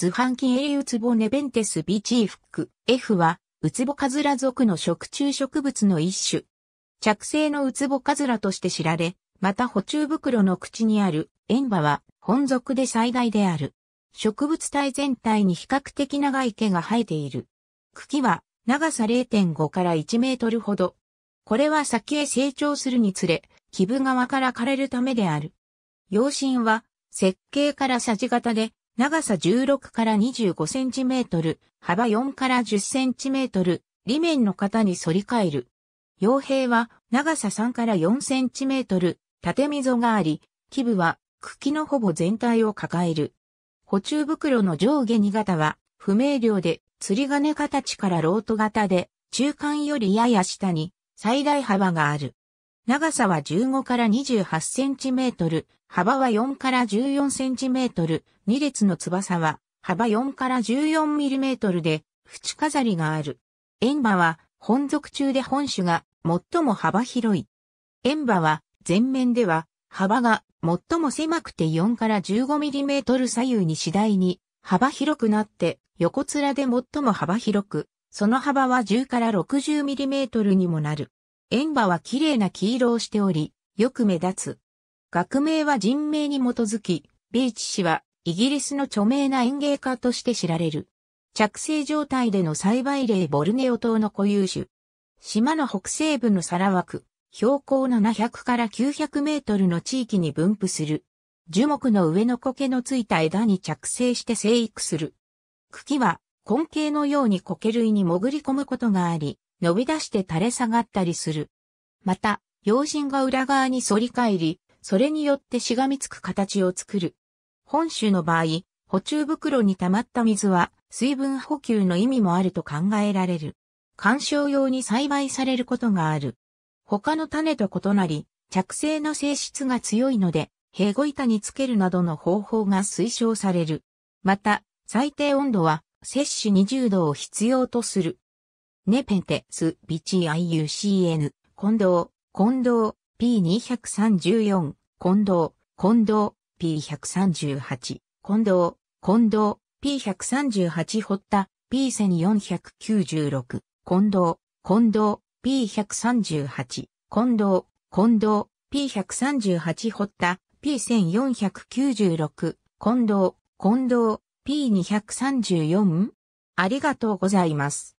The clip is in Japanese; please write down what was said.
図版金栄ウツボネベンテスビチーフック。F は、ウツボカズラ属の食虫植物の一種。着生のウツボカズラとして知られ、また補充袋の口にある塩場は本属で最大である。植物体全体に比較的長い毛が生えている。茎は長さ0.5から1メートルほど。これは先へ成長するにつれ、基部側から枯れるためである。養心は、設計からさじ型で、長さ16から25センチメートル、幅4から10センチメートル、裏面の型に反り返る。傭兵は長さ3から4センチメートル、縦溝があり、基部は茎のほぼ全体を抱える。補充袋の上下2型は不明瞭で釣り金形からロート型で中間よりやや下に最大幅がある。長さは15から28センチメートル、幅は4から14センチメートル、2列の翼は幅4から14ミリメートルで、縁飾りがある。円馬は本属中で本種が最も幅広い。円馬は前面では幅が最も狭くて4から15ミリメートル左右に次第に幅広くなって横面で最も幅広く、その幅は10から60ミリメートルにもなる。塩馬は綺麗な黄色をしており、よく目立つ。学名は人名に基づき、ビーチ氏はイギリスの著名な園芸家として知られる。着生状態での栽培例ボルネオ島の固有種。島の北西部のサラワク、標高700から900メートルの地域に分布する。樹木の上の苔のついた枝に着生して生育する。茎は根茎のように苔類に潜り込むことがあり、伸び出して垂れ下がったりする。また、葉心が裏側に反り返り、それによってしがみつく形を作る。本州の場合、補充袋に溜まった水は水分補給の意味もあると考えられる。観賞用に栽培されることがある。他の種と異なり、着生の性質が強いので、平後板につけるなどの方法が推奨される。また、最低温度は摂取20度を必要とする。ネペンテス、ビチ IUCN、近藤、近藤、P234、近藤、近藤、P138、近藤、近藤、P138 った、P1496、近藤、近藤、P138、近藤、近藤、P138 った、P1496、近藤、近藤、P234? ありがとうございます。